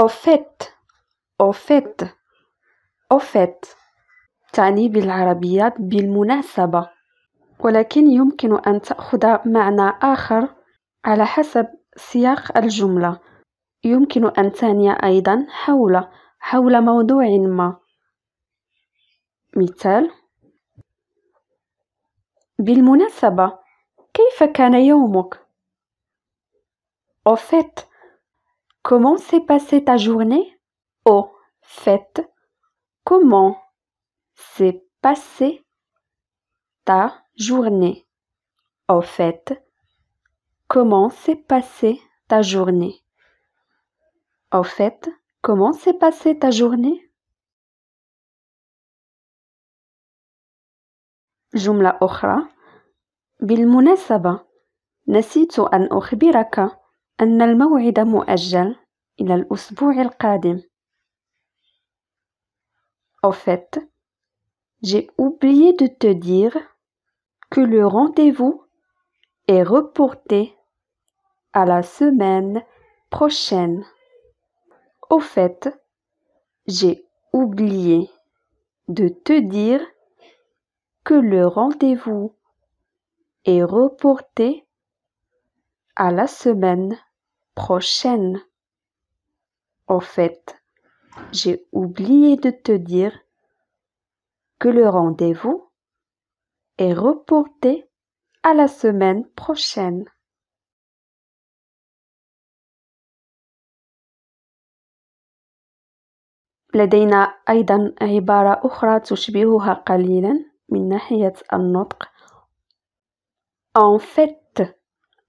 au fait au fait au fait تعني بالعربية بالمناسبة ولكن يمكن أن تأخذ معنى آخر على حسب سياق الجملة يمكن أن تعني أيضا حول حول موضوع ما مثال بالمناسبة كيف كان يومك؟ au fait Comment s'est passée ta journée? Au fait. Comment s'est passée ta journée? Au fait. Comment s'est passée ta journée? Au fait, comment s'est passée ta journée? جملة أخرى بالمناسبة نسيت an أخبرك أن Au fait, j'ai oublié de te dire que le rendez-vous est reporté à la semaine prochaine. Au fait, j'ai oublié de te dire que le rendez-vous est reporté à la semaine prochaine prochaine. Au fait, j'ai oublié de te dire que le rendez-vous est reporté à la semaine prochaine. لدينا أيضا عبارة أخرى تشبهها قليلا من ناحية النطق en fait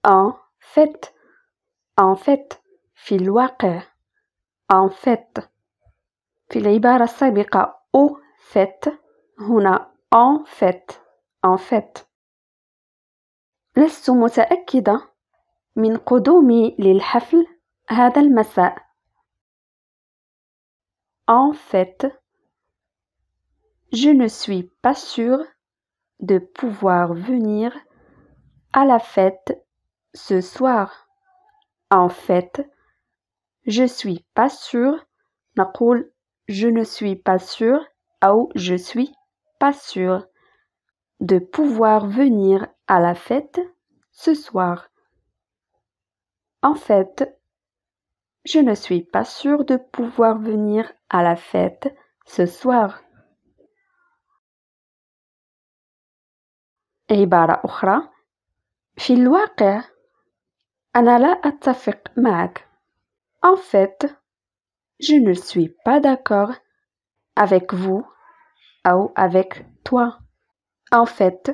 en fait en fait في الواقع en fait في العبارة السابقة au fait هنا en fait en fait لست متأكدة من قدومي للحفل هذا المساء en fait je ne suis pas sûre de pouvoir venir à la fête ce soir en fait, je suis pas sûr. نقول je ne suis pas sûr ou je suis pas sûr de pouvoir venir à la fête ce soir. En fait, je ne suis pas sûr de pouvoir venir à la fête ce soir. Anala En fait, je ne suis pas d'accord avec vous ou avec toi. En fait,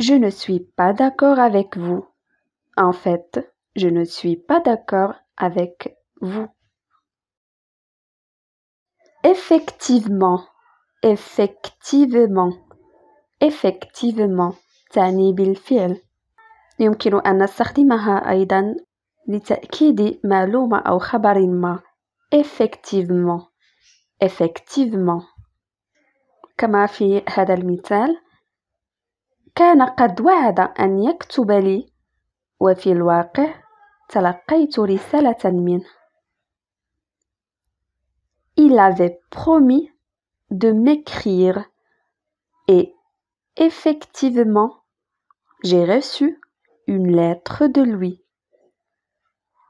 je ne suis pas d'accord avec vous. En fait, je ne suis pas d'accord avec vous. Effectivement, effectivement, effectivement, Tani Bilfiel. يمكن أن نستخدمها أيضا لتأكيد معلومة أو خبر ما effectivement effectivement كما في هذا المثال كان قد وعد أن يكتب لي وفي الواقع تلقيت رسالة منه Il avait promis de m'écrire et effectivement j'ai reçu une lettre de lui.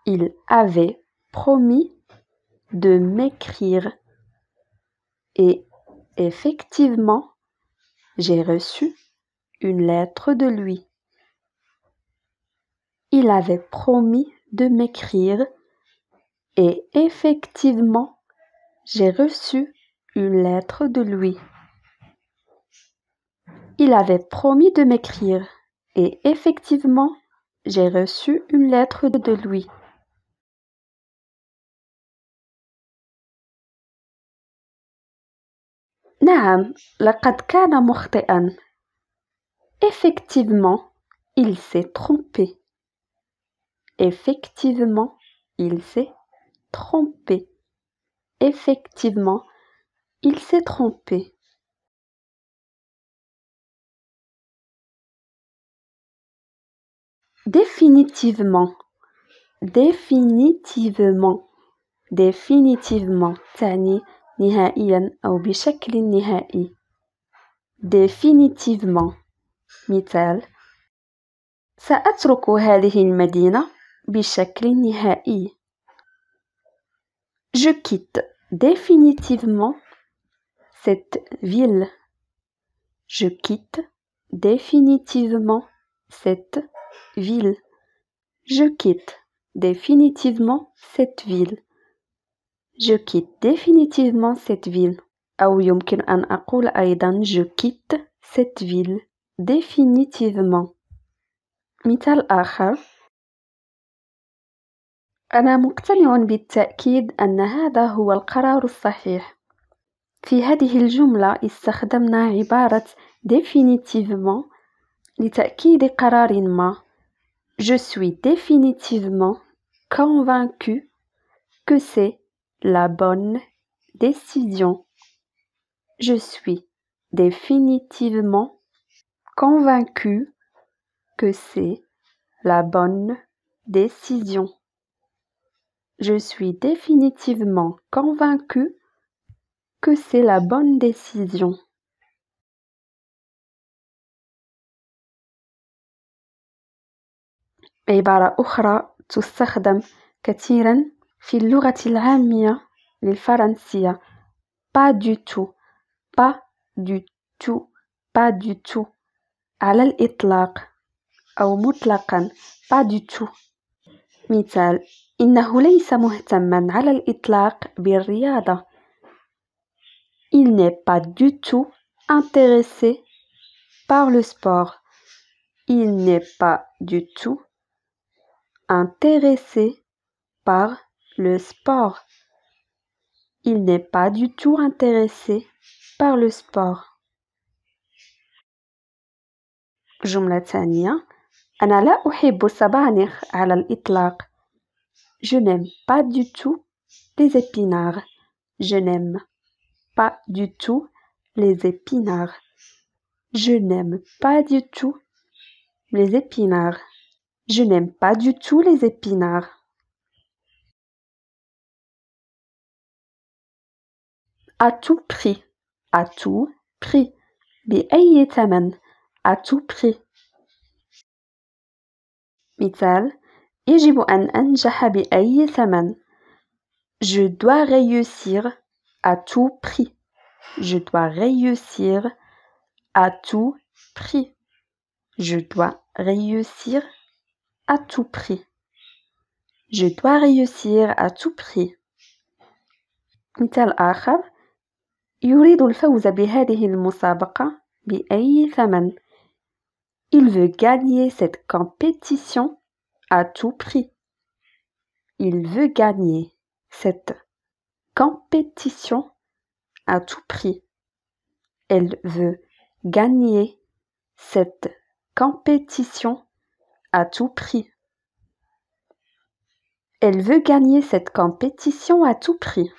Il avait promis de m'écrire et effectivement, j'ai reçu une lettre de lui. Il avait promis de m'écrire et effectivement, j'ai reçu une lettre de lui. Il avait promis de m'écrire et effectivement, j'ai reçu une lettre de lui. نعم لقد كان مخطئا Effectivement, il s'est trompé. Effectivement, il s'est trompé. Effectivement, il s'est trompé. définitivement, définitivement, définitivement. Tani نهائيا أو بشكل نهائي. Définitivement. مثال Définitivement, هذه بشكل Je quitte définitivement cette ville. Je quitte définitivement cette ville. Je quitte définitivement cette ville. Je quitte définitivement cette ville. أو يمكن أن أقول أيضا je quitte cette ville définitivement. مثال آخر أنا مقتنع بالتأكيد أن هذا هو القرار الصحيح. في هذه الجملة استخدمنا عبارة définitivement je suis définitivement convaincu que c'est la bonne décision. Je suis définitivement convaincu que c'est la bonne décision. Je suis définitivement convaincu que c'est la bonne décision. عبارة أخرى تستخدم كثيرا في اللغة العامية للفرنسية با دو تو با دو تو با دو تو على الإطلاق أو مطلقا با دو تو مثال إنه ليس مهتما على الإطلاق بالرياضة Il n'est pas du tout intéressé par le sport. Il n'est pas du tout intéressé par le sport. Il n'est pas du tout intéressé par le sport. جملة ثانية أنا لا Je n'aime pas du tout les épinards. Je n'aime pas du tout les épinards. Je n'aime pas du tout les épinards. Je n'aime pas du tout les épinards. À tout prix, à tout prix. بأي à tout prix. مثال يجب أن أنجح بأي ثمن. Je dois réussir à tout prix. Je dois réussir à tout prix. Je dois réussir à tout prix. Je dois réussir à tout prix. مثال آخر يريد الفوز بهذه المسابقة بأي ثمن. Il veut gagner cette compétition à tout prix. Il veut gagner cette compétition à tout prix. Elle veut gagner cette compétition à tout prix. Elle veut gagner cette compétition à tout prix.